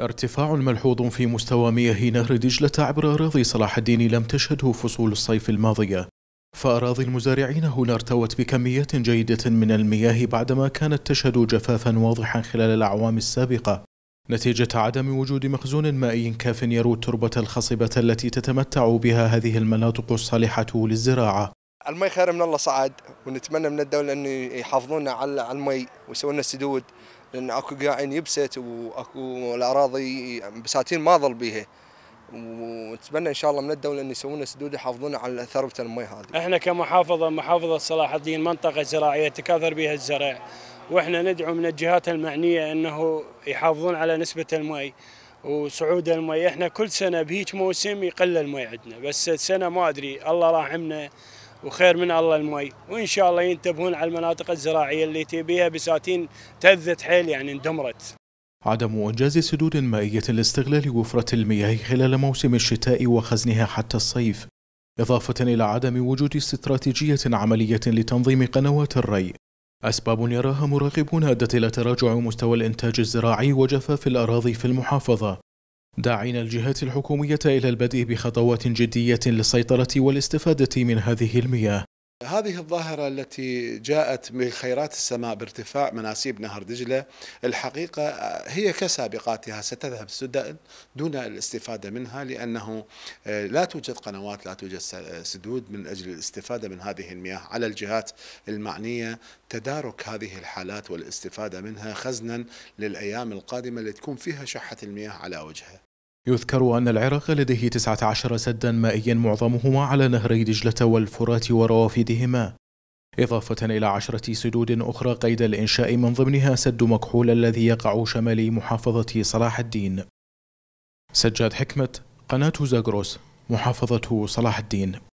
ارتفاع ملحوظ في مستوى مياه نهر دجلة عبر أراضي صلاح الدين لم تشهده فصول الصيف الماضية فأراضي المزارعين هنا ارتوت بكميات جيدة من المياه بعدما كانت تشهد جفافا واضحا خلال الأعوام السابقة نتيجة عدم وجود مخزون مائي كاف يروي التربة الخصبة التي تتمتع بها هذه المناطق الصالحة للزراعة المي خير من الله صعد ونتمنى من الدوله انه يحافظونا على المي ويسوون لنا سدود لان اكو قاعين يبست واكو الاراضي بساتين ما ظل بيها ونتمنى ان شاء الله من الدوله ان يسوون سدود يحافظون على ثروه المي هذه. احنا كمحافظه محافظه صلاح الدين منطقه زراعيه تكاثر بها الزرع واحنا ندعو من الجهات المعنيه انه يحافظون على نسبه المي وصعود المي، احنا كل سنه بهيك موسم يقل المي عندنا بس السنه ما ادري الله راحمنا وخير من الله المي وان شاء الله ينتبهون على المناطق الزراعيه اللي تبيها بساتين تذت حيل يعني اندمرت عدم إنجاز سدود مائية لاستغلال وفرة المياه خلال موسم الشتاء وخزنها حتى الصيف إضافة إلى عدم وجود استراتيجية عملية لتنظيم قنوات الري أسباب يراها مراقبون أدت إلى تراجع مستوى الإنتاج الزراعي وجفاف الأراضي في المحافظة داعين الجهات الحكومية إلى البدء بخطوات جدية للسيطرة والاستفادة من هذه المياه هذه الظاهرة التي جاءت من خيرات السماء بارتفاع مناسيب نهر دجلة الحقيقة هي كسابقاتها ستذهب سدى دون الاستفادة منها لأنه آه، لا توجد قنوات لا توجد آه، سدود من أجل الاستفادة من هذه المياه على الجهات المعنية تدارك هذه الحالات والاستفادة منها خزنا للأيام القادمة اللي تكون فيها شحة المياه على وجهها يذكر أن العراق لديه 19 سدا مائيا معظمهما على نهري دجلة والفرات وروافدهما إضافة إلى عشرة سدود أخرى قيد الإنشاء من ضمنها سد مكحول الذي يقع شمال محافظة صلاح الدين سجاد حكمة قناة زاغروس محافظة صلاح الدين